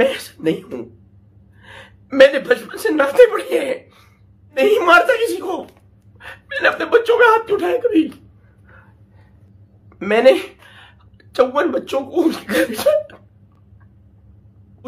मैं नहीं हूं मैंने बचपन से नाते पढ़े हैं नहीं मारता किसी को मैंने अपने बच्चों में हाथ उठाया कभी मैंने चौवन बच्चों को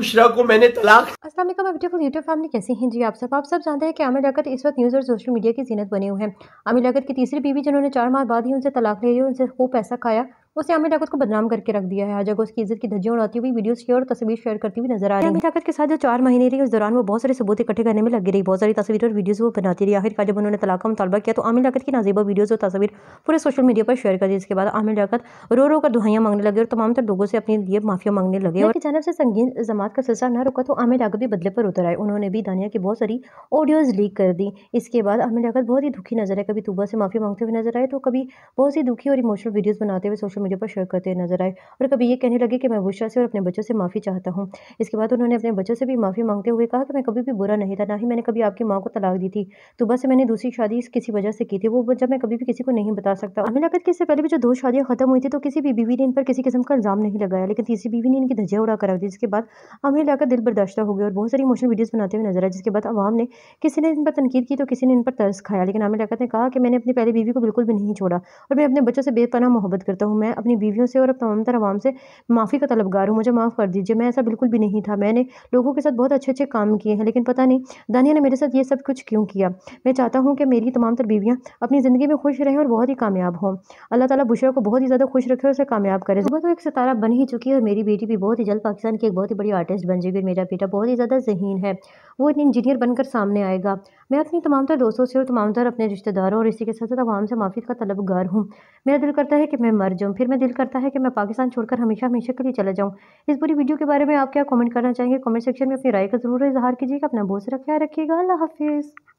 उशरा को मैंने तलाक असलम यूट्यूब फैमिली कैसे हैं जी आप सब आप सब जानते हैं कि आमिर लगत इस वक्त न्यूज़ और सोशल मीडिया की जीनत बने हुए हैं आमिर लगत की तीसरी बीवी जिन्होंने चार माह बाद ही उनसे तलाक ले लिया उनसे खूब पैसा खाया उसने आमिर ठाकुर को बदनाम करके रख दिया है आज उसकी इज्जत की धज्जियाँ उड़ाती हुई वीडियो शेयर और तस्वीर शेयर करती हुई नजर आ रही है ठाकुर के साथ जो चार महीने रही उस दौरान वो बहुत सारे सबूत इकट्ठे करने में लगी रही बहुत सारी तस्वीर और वीडियो वो बनाती रही आखिरकार जब उन्होंने तलाक का मुतालबा किया तो आमिर ठाकुर की नाजीबा वीडियोज़ और तस्वीर पूरे सोशल मीडिया पर शेयर कर दी इसके बाद आमिर ठाकुर रो रो कर दुहाइयाँ मांगने लगे और तमाम तर लोगों से अपने लिए माफिया मांगने लगे और जानव से संगीन जमात का सिलसिला न रुका तो आमिर ठाकुर भी बदले पर उतर आए उन्होंने भी दानिया की बहुत सारी ऑडियोज़ लीक कर दी इसके बाद आमिर ठाकुर बहुत ही दुखी नजर है कभी तूबा से माफ़ी मांगते हुए नजर आए तो कभी बहुत ही दुखी और इमोशनल वीडियोज़ बनाते हुए सोशल मुझे पर शेयर करते नजर आए और कभी ये कहने लगे कि मैं बुशरा से और अपने बच्चों से माफ़ी चाहता हूँ इसके बाद उन्होंने अपने बच्चों से भी माफ़ी मांगते हुए कहा कि मैं कभी भी बुरा नहीं था ना ही मैंने कभी आपकी माँ को तलाक दी थी तो बस मैंने दूसरी शादी किसी वजह से की थी वो जब मैं कभी भी किसी को नहीं बता सकता और मुलाकात कि इससे पहले भी जो दो शादियाँ खत्म हुई थी तो किसी भी बीवी ने इन पर किसी किस्म का इल्ज़ाम नहीं लगाया लेकिन तीसरी बीवी ने इनकी धज्जियाँ उड़ा करा दी जिसके बाद हमें लाकर दिल बर्दाश्त हो गया और बहुत सारी इमोशनल वीडियोस बनाते हुए नजर आए जिसके बाद आवाम ने किसी ने इन पर तनकीद की तो किसी ने इन पर तर्स खाया लेकिन हमें लाकत ने कहा कि मैंने अपनी पहली बीवी को बिल्कुल भी नहीं छोड़ा और मैं अपने बच्चों से बेपना मोहब्बत करता हूँ मैं अपनी बीवियों से और अब तमाम तरह आवाम से माफ़ी का तलबगार हूँ मुझे माफ़ कर दीजिए मैं ऐसा बिल्कुल भी नहीं था मैंने लोगों के साथ बहुत अच्छे अच्छे काम किए हैं लेकिन पता नहीं दानिया ने मेरे साथ ये सब कुछ क्यों किया मैं चाहता हूँ कि मेरी तमाम तर बीवियाँ अपनी ज़िंदगी में खुश रहें और बहुत ही कामयाब हों अल्लाह ताली बुशरा को बहुत ही ज़्यादा खुश रखे और उसे कामयाब करें सुबह तो एक सितारा बन ही चुकी है और मेरी बेटी भी बहुत ही जल्द पाकिस्तान की एक बहुत ही बड़ी आर्टिस्ट बन जाएगी मेरा बेटा बहुत ही ज़्यादा जहीन है वो इंजीनियर बनकर सामने आएगा मैं अपनी तमाम तर दोस्तों से और तमाम तर अपने रिश्तेदारों और इसी के साथ साथ आवाम से माफ़ी का तलब गार हूँ मेरा दिल करता है कि मैं मर जाऊँ फिर मैं दिल करता है कि मैं पाकिस्तान छोड़कर हमेशा हमेशा के लिए चला जाऊँ इस पूरी वीडियो के बारे में आप क्या कॉमेंट करना चाहेंगे कॉमेंट सेक्शन में अपनी राय का ज़रूर इजहार कीजिएगा अपना बहुत सारा ख्याल रखिएगा अल्लाह हाफिज़